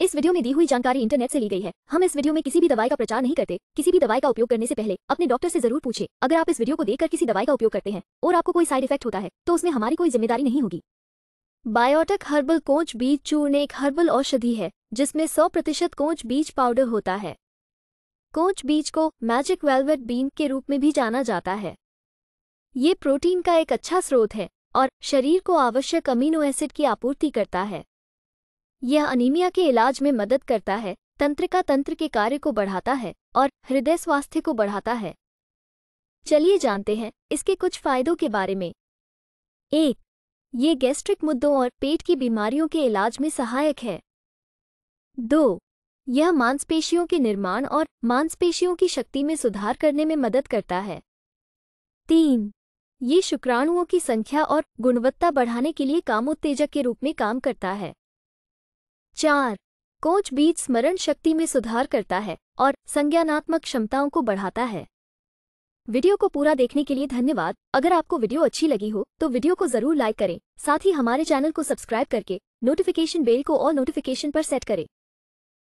इस वीडियो में दी हुई जानकारी इंटरनेट से ली गई है हम इस वीडियो में किसी भी दवाई का प्रचार नहीं करते किसी भी दवाई का उपयोग करने से पहले अपने डॉक्टर से जरूर पूछे अगर आप इस वीडियो को देखकर किसी दवाई का उपयोग करते हैं और आपको कोई साइड इफेक्ट होता है तो उसमें हमारी कोई जिम्मेदारी नहीं होगी बायोटिक हर्बल कोच बीज चूर्ण एक हर्बल औषधि है जिसमें सौ प्रतिशत कोच बीज पाउडर होता है कोच बीज को मैजिक वेलवेट बीन के रूप में भी जाना जाता है ये प्रोटीन का एक अच्छा स्रोत है और शरीर को आवश्यक अमीनो एसिड की आपूर्ति करता है यह अनीमिया के इलाज में मदद करता है तंत्रिका तंत्र के कार्य को बढ़ाता है और हृदय स्वास्थ्य को बढ़ाता है चलिए जानते हैं इसके कुछ फायदों के बारे में एक ये गैस्ट्रिक मुद्दों और पेट की बीमारियों के इलाज में सहायक है दो यह मांसपेशियों के निर्माण और मांसपेशियों की शक्ति में सुधार करने में मदद करता है तीन ये शुक्राणुओं की संख्या और गुणवत्ता बढ़ाने के लिए कामोत्तेजक के रूप में काम करता है चार कोच बीच स्मरण शक्ति में सुधार करता है और संज्ञानात्मक क्षमताओं को बढ़ाता है वीडियो को पूरा देखने के लिए धन्यवाद अगर आपको वीडियो अच्छी लगी हो तो वीडियो को जरूर लाइक करें साथ ही हमारे चैनल को सब्सक्राइब करके नोटिफिकेशन बेल को और नोटिफिकेशन पर सेट करें